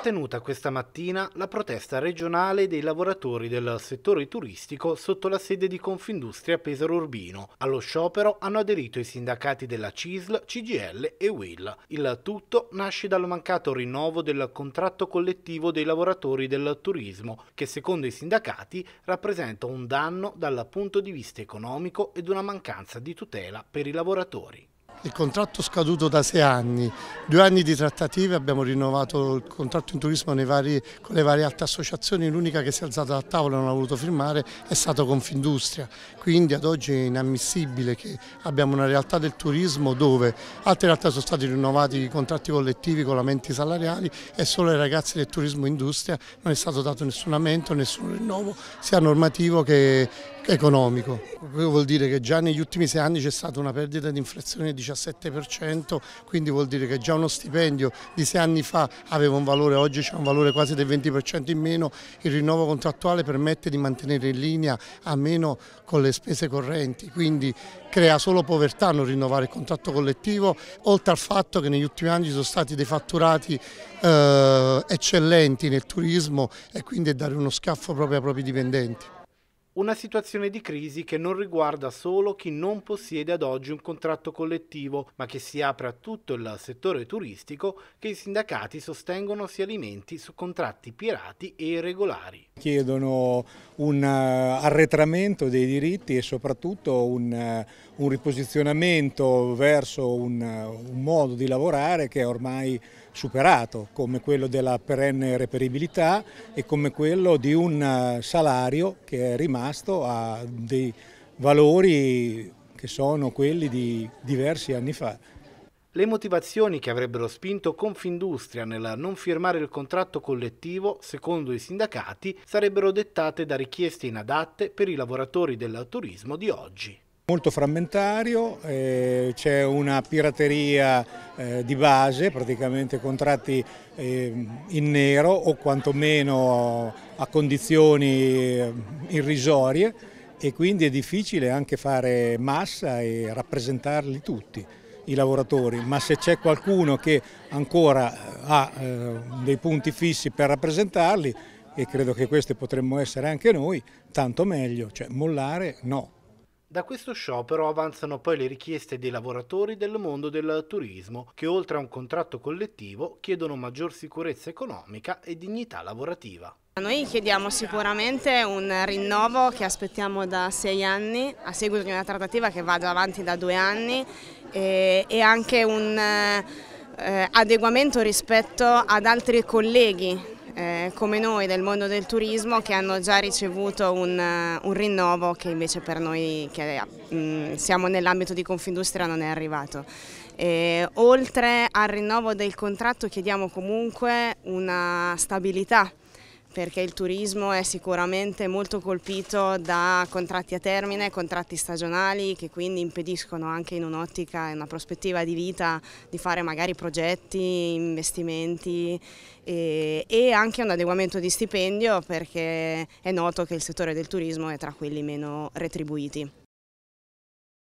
tenuta questa mattina la protesta regionale dei lavoratori del settore turistico sotto la sede di Confindustria Pesaro Urbino. Allo sciopero hanno aderito i sindacati della CISL, CGL e WIL. Il tutto nasce dal mancato rinnovo del contratto collettivo dei lavoratori del turismo, che secondo i sindacati rappresenta un danno dal punto di vista economico ed una mancanza di tutela per i lavoratori il contratto scaduto da sei anni, due anni di trattative, abbiamo rinnovato il contratto in turismo vari, con le varie altre associazioni, l'unica che si è alzata da tavola e non ha voluto firmare è stata Confindustria, quindi ad oggi è inammissibile che abbiamo una realtà del turismo dove altre realtà sono stati rinnovati i contratti collettivi con lamenti salariali e solo ai ragazzi del turismo industria non è stato dato nessun aumento, nessun rinnovo sia normativo che economico. Quello vuol dire che già negli ultimi sei anni c'è stata una perdita di inflazione del 17%, quindi vuol dire che già uno stipendio di sei anni fa aveva un valore, oggi c'è un valore quasi del 20% in meno. Il rinnovo contrattuale permette di mantenere in linea a meno con le spese correnti, quindi crea solo povertà non rinnovare il contratto collettivo, oltre al fatto che negli ultimi anni ci sono stati dei fatturati eh, eccellenti nel turismo e quindi dare uno scaffo proprio ai propri dipendenti. Una situazione di crisi che non riguarda solo chi non possiede ad oggi un contratto collettivo, ma che si apre a tutto il settore turistico che i sindacati sostengono si alimenti su contratti pirati e irregolari. Chiedono un eh, arretramento dei diritti e soprattutto un eh, un riposizionamento verso un, un modo di lavorare che è ormai superato, come quello della perenne reperibilità e come quello di un eh, salario che è rimasto a dei valori che sono quelli di diversi anni fa. Le motivazioni che avrebbero spinto Confindustria nel non firmare il contratto collettivo, secondo i sindacati, sarebbero dettate da richieste inadatte per i lavoratori del turismo di oggi. Molto frammentario, eh, c'è una pirateria eh, di base, praticamente contratti eh, in nero o quantomeno a condizioni eh, irrisorie e quindi è difficile anche fare massa e rappresentarli tutti i lavoratori, ma se c'è qualcuno che ancora eh, ha eh, dei punti fissi per rappresentarli, e credo che questi potremmo essere anche noi, tanto meglio, cioè mollare no. Da questo sciopero avanzano poi le richieste dei lavoratori del mondo del turismo, che oltre a un contratto collettivo chiedono maggior sicurezza economica e dignità lavorativa. Noi chiediamo sicuramente un rinnovo che aspettiamo da sei anni, a seguito di una trattativa che va avanti da due anni, e, e anche un eh, adeguamento rispetto ad altri colleghi eh, come noi del mondo del turismo che hanno già ricevuto un, eh, un rinnovo che invece per noi che mh, eh, mm, siamo nell'ambito di Confindustria non è arrivato. E, oltre al rinnovo del contratto chiediamo comunque una stabilità perché il turismo è sicuramente molto colpito da contratti a termine, contratti stagionali che quindi impediscono anche in un'ottica e una prospettiva di vita di fare magari progetti, investimenti e, e, anche un adeguamento di stipendio perché è noto che il settore del turismo è tra quelli meno retribuiti.